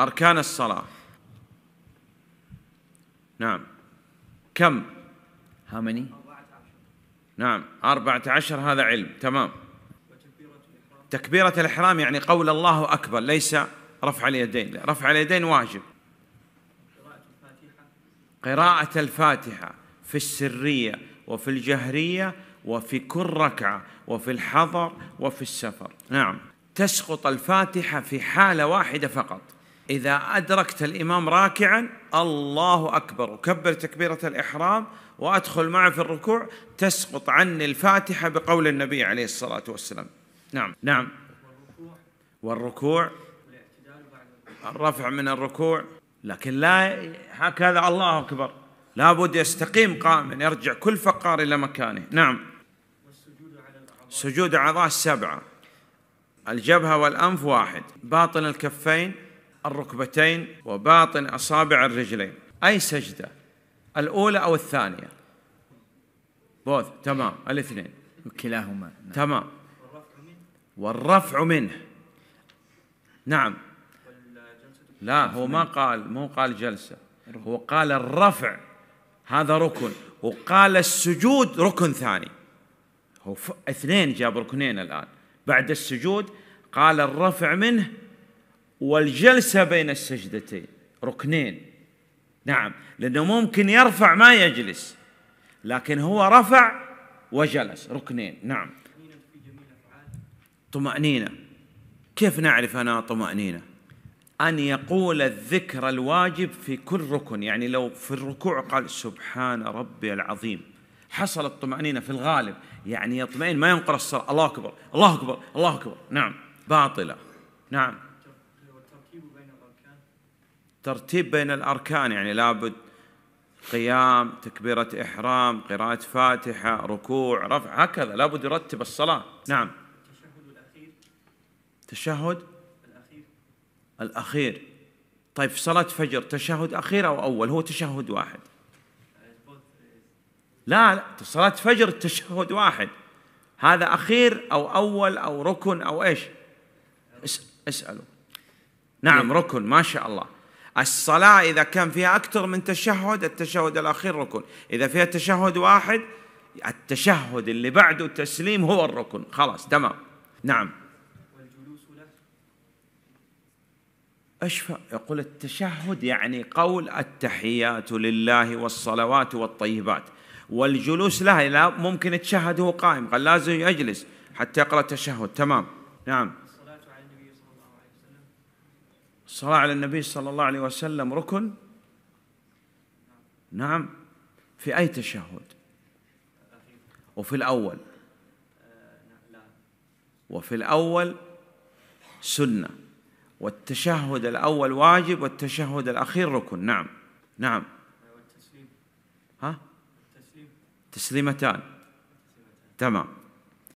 أركان الصلاة نعم كم how many نعم أربعة عشر هذا علم تمام تكبيرة الإحرام يعني قول الله أكبر ليس رفع اليدين رفع اليدين واجب قراءة الفاتحة في السرية وفي الجهرية وفي كل ركعة وفي الحضر وفي السفر نعم تسقط الفاتحة في حالة واحدة فقط إذا أدركت الإمام راكعا الله أكبر وكبر تكبيرة الإحرام وأدخل معه في الركوع تسقط عني الفاتحة بقول النبي عليه الصلاة والسلام نعم نعم والركوع الرفع من الركوع لكن لا هكذا الله أكبر لابد يستقيم قائما يرجع كل فقار إلى مكانه نعم سجود أعضاء السبعة الجبهة والأنف واحد باطن الكفين الركبتين وباطن أصابع الرجلين أي سجدة الأولى أو الثانية بوث تمام الاثنين كلاهما نعم. تمام والرفع منه نعم لا هو ما قال مو قال جلسة هو قال الرفع هذا ركن وقال السجود ركن ثاني هو اثنين جاب ركنين الآن بعد السجود قال الرفع منه والجلسة بين السجدتين ركنين نعم لأنه ممكن يرفع ما يجلس لكن هو رفع وجلس ركنين نعم طمأنينة كيف نعرف أنا طمأنينة أن يقول الذكر الواجب في كل ركن يعني لو في الركوع قال سبحان ربي العظيم حصل الطمأنينة في الغالب يعني يطمئن ما ينقر الصلاة الله أكبر الله أكبر الله أكبر نعم باطلة نعم ترتيب بين الأركان يعني لابد قيام تكبيرة إحرام قراءة فاتحة ركوع رفع هكذا لابد يرتب الصلاة نعم التشهد الأخير تشهد الأخير الأخير طيب في صلاة فجر تشهد أخير أو أول هو تشهد واحد لا لا صلاة فجر تشهد واحد هذا أخير أو أول أو ركن أو إيش اسألوا نعم طيب. ركن ما شاء الله الصلاة إذا كان فيها أكثر من تشهد التشهد الأخير ركن إذا فيها تشهد واحد التشهد اللي بعده تسليم هو الركن خلاص تمام نعم والجلوس أشفى يقول التشهد يعني قول التحيات لله والصلوات والطيبات والجلوس لا ممكن يتشهد هو قائم قال لازم يجلس حتى يقرأ التشهد تمام نعم الصلاة على النبي صلى الله عليه وسلم ركن نعم في أي تشهد وفي الأول وفي الأول سنة والتشهد الأول واجب والتشهد الأخير ركن نعم نعم ها تسليمتان تمام